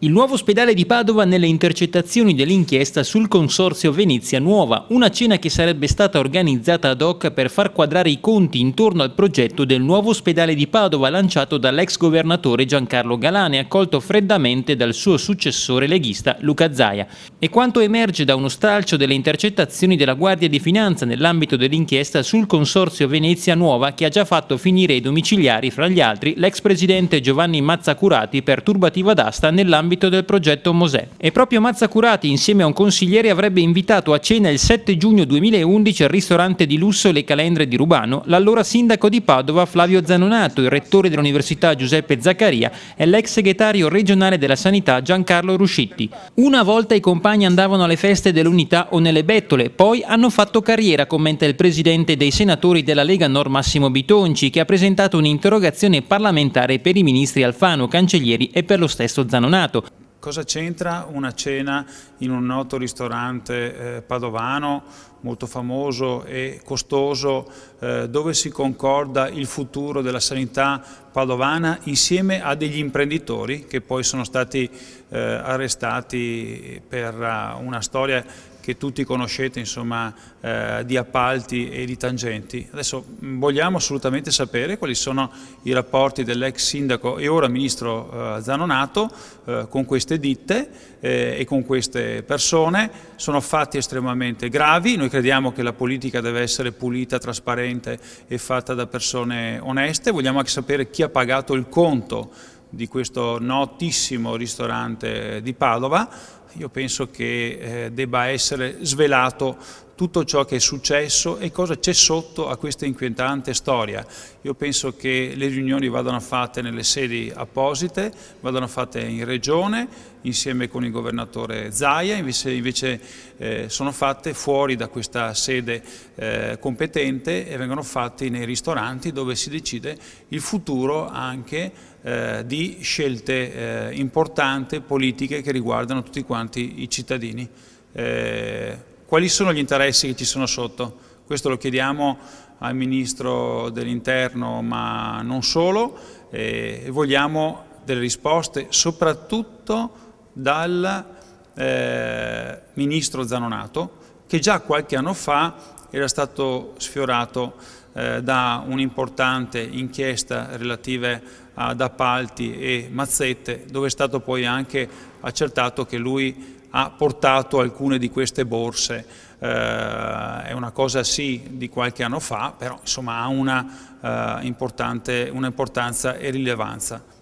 Il nuovo ospedale di Padova nelle intercettazioni dell'inchiesta sul consorzio Venezia Nuova, una cena che sarebbe stata organizzata ad hoc per far quadrare i conti intorno al progetto del nuovo ospedale di Padova lanciato dall'ex governatore Giancarlo Galane, accolto freddamente dal suo successore leghista Luca Zaia. E quanto emerge da uno stralcio delle intercettazioni della Guardia di Finanza nell'ambito dell'inchiesta sul consorzio Venezia Nuova che ha già fatto finire i domiciliari, fra gli altri, l'ex presidente Giovanni Mazzacurati per turbativa d'asta nell'ambito nell'ambito del progetto Mosè. E proprio Mazzacurati, insieme a un consigliere, avrebbe invitato a cena il 7 giugno 2011 al ristorante di lusso Le Calendre di Rubano l'allora sindaco di Padova Flavio Zanonato, il rettore dell'Università Giuseppe Zaccaria e l'ex segretario regionale della Sanità Giancarlo Ruscitti. Una volta i compagni andavano alle feste dell'Unità o nelle bettole, poi hanno fatto carriera, commenta il presidente dei senatori della Lega Nord Massimo Bitonci, che ha presentato un'interrogazione parlamentare per i ministri Alfano, Cancellieri e per lo stesso Zanonato. Cosa c'entra una cena in un noto ristorante eh, padovano, molto famoso e costoso, eh, dove si concorda il futuro della sanità padovana insieme a degli imprenditori che poi sono stati eh, arrestati per uh, una storia che tutti conoscete insomma, eh, di appalti e di tangenti. Adesso mm, vogliamo assolutamente sapere quali sono i rapporti dell'ex sindaco e ora ministro eh, Zanonato eh, con queste ditte eh, e con queste persone. Sono fatti estremamente gravi, noi crediamo che la politica deve essere pulita, trasparente e fatta da persone oneste. Vogliamo anche sapere chi ha pagato il conto di questo notissimo ristorante di Padova, io penso che eh, debba essere svelato tutto ciò che è successo e cosa c'è sotto a questa inquietante storia. Io penso che le riunioni vadano fatte nelle sedi apposite, vadano fatte in regione, insieme con il governatore Zaia, invece, invece eh, sono fatte fuori da questa sede eh, competente e vengono fatte nei ristoranti dove si decide il futuro anche eh, di scelte eh, importanti, politiche che riguardano tutti quanti i cittadini. Eh, quali sono gli interessi che ci sono sotto. Questo lo chiediamo al Ministro dell'Interno, ma non solo, e vogliamo delle risposte soprattutto dal eh, Ministro Zanonato, che già qualche anno fa era stato sfiorato eh, da un'importante inchiesta relative ad appalti e mazzette, dove è stato poi anche accertato che lui ha portato alcune di queste borse. Eh, è una cosa sì di qualche anno fa, però insomma ha una, eh, importanza e rilevanza.